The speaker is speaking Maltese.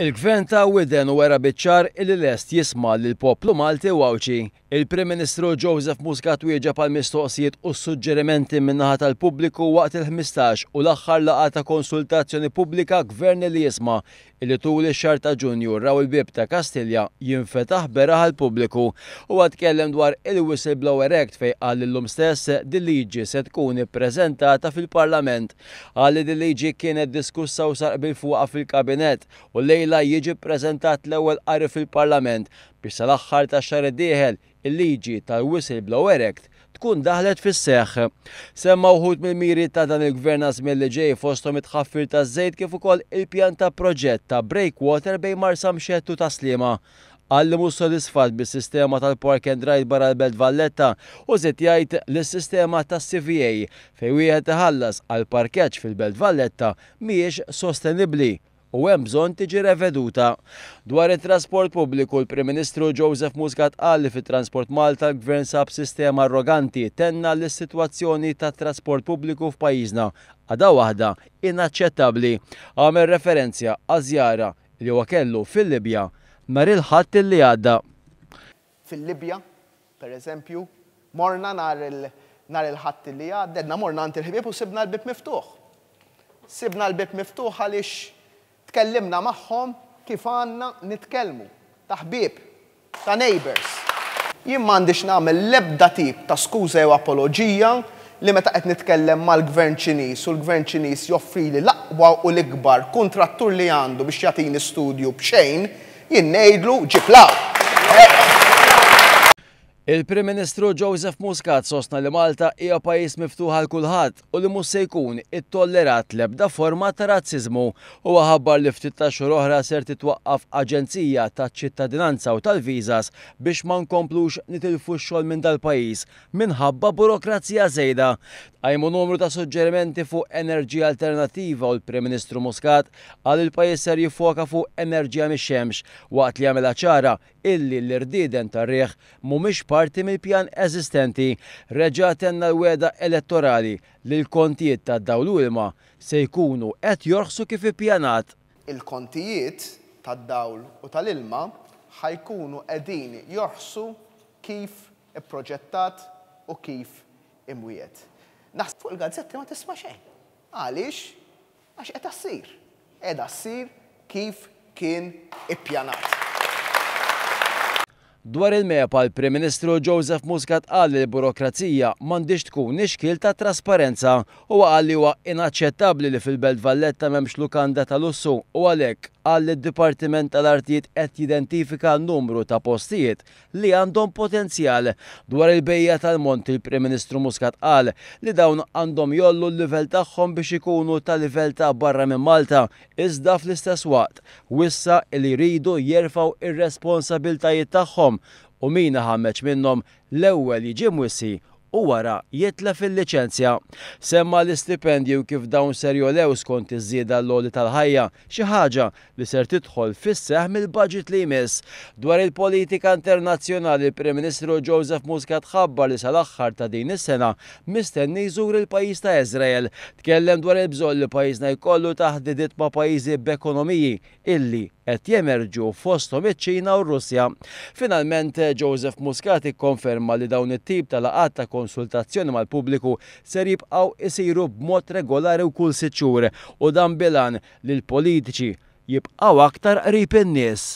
Il-gvern ta' Widen wera biċċar il lest jisma' l poplu Malti għawċi. Il-Prim Ministru Joseph Muscat wieġa pal mistoqsijiet u suġġerimenti minnaħa tal-pubbliku waqt il-15 u l-aħħar laqa ta' konsultazzjoni pubblika gvern li jisma' illi tul ix-xar ta' Ġunju raw il-bib ta' Kastilja jinfetaħ beraħ l-pubbliku u kellem dwar il-Whistleblower Act fej qal lum stess di liġi se tkun ippreżentata fil-Parlament. Għalli li liġi kienet diskussa u sarq bil-fuqa fil-Kabinet u lejla ila jiġi prezentat l-ewwel qari fil-Parlament biex sal-aħħar ta' xar dieħel il-liġi tal-Whistleblower Act tkun daħlet fis seħħ Semma uħut mill-miri ta' dan il-gvern li ġej fostom it-ħaffir ta' żejt kif ukoll il-pjan ta' proġett ta' Breakwater bej Marsam Xettu ta' Slima. Għalli mu sodisfat bis-sistema tal-Park and Ride barra l-Belt Valletta u zit jgħid l-sistema tas cva fej wieħed iħallas għal parkeġġ fil-Belt Valletta mhijiex sostenibbli u hemm bżonn tiġi reveduta. Dwar it-trasport pubbliku l-Prim Ministru Joseph Muscat qal fit-Transport Malta l-Gvern sab sistema arroganti tenna l sitwazzjoni tat trasport pubbliku f'pajjiżna għada waħda inaċċettabbli. Għamel referenzja għażjara li huwa kellu fil-Libja mar il-ħadd li għadda. Fil-Libja, per eżempju, morna nar il-ħadd li għadda, morna għand il-ħbieb u sibna l-bib miftuħ. Sibna l-bib miftuħ għaliex tkellimna magħhom kif għandna nitkellmu ta' ħbieb, ta' neighbors. Jien m'għandix nagħmel l-ebda tip ta' skuża jew apoloġija li meta qed nitkellem mal-Gvern Ċiniż u l-Gvern Ċiniż joffri li l-aqwa u l-ikbar kontrattur li għandu biex jagħtini studju b'xejn, jien ngħidlu ġiplaw. Il-Prim Ministru Joseph Muscat sostna li Malta hija pajjiż miftuħ għal kulħadd u li mhux se jkun ittollerat l-ebda forma ta' razziżmu u ħabbar li ftit ta' xhur oħra ser titwaqqaf Aġenzija taċ-ċittadinanza u tal-viżas biex ma nkomplux nitilfu x-xogħol minn dal-pajjiż minħabba burokrazija żejda. Għajmu numru ta' suġġerimenti fuq enerġija alternativa u l-Prim Ministru Muscat għal il-pajjiż ser jiffoka fuq enerġija mix-xemx waqt li jagħmilha ċara illi l-irdiden tar-riħ mhumiex parti mill-pjan eżistenti reġa l-weda elettorali li l-kontijiet ta' dawl ilma se jkunu qed jorħsu kif ippjanat. Il-kontijiet ta' dawl u tal-ilma ħajkunu qegħdin jorħsu kif ipproġettat u kif imwiet. Naħseb fuq il-gazzetti ma tisma' xejn. Għaliex? Għax qed assir. Qed assir kif kien ippjanat. Dwar il-MEPA, il-Prim Ministru Joseph Muscat qal li l-burokrazija m'għandix tkun nixkil ta' trasparenza u qal li huwa inaċċettabbli li fil-Belt Valletta m'hemmx lukanda tal-ussu u għalhekk għall dipartiment tal-Artijiet qed jidentifika numru ta' postijiet li għandhom potenzjal dwar il-bejja tal-mont il-Prim Ministru Muscat qal li dawn għandhom jollu l-livell tagħhom biex ikunu ta' livell ta' barra minn Malta iżda fl-istess waqt wissa li jridu jerfaw ir-responsabiltajiet tagħhom u min ħammeċ minnhom l-ewwel jiġi mwissi u wara jitla fil-liċenzja. Semma l-istipendju kif dawn serju lew skont iż-żieda l-loli tal-ħajja, xi ħaġa li ser tidħol fis-seħ mill-budget li jmiss. Dwar il-politika internazzjonali, il-Prim Ministru Joseph Muscat ħabbar li sal-aħħar ta' din is-sena mistenni jżur il-pajjiż ta' Eżrael. Tkellem dwar il-bżonn li pajjiżna jkollu taħdidiet ma' pajjiżi b'ekonomiji illi qed jemerġu fosthom iċ-Ċina u r Russja. Finalment Joseph Muscat ikkonferma li dawn it-tip tal-laqat konsultazzjoni mal-pubbliku ser jibqgħu isiru b'mod regolari u kull siċur u dan bilan lil politiċi jibqgħu aktar qrib in-nies.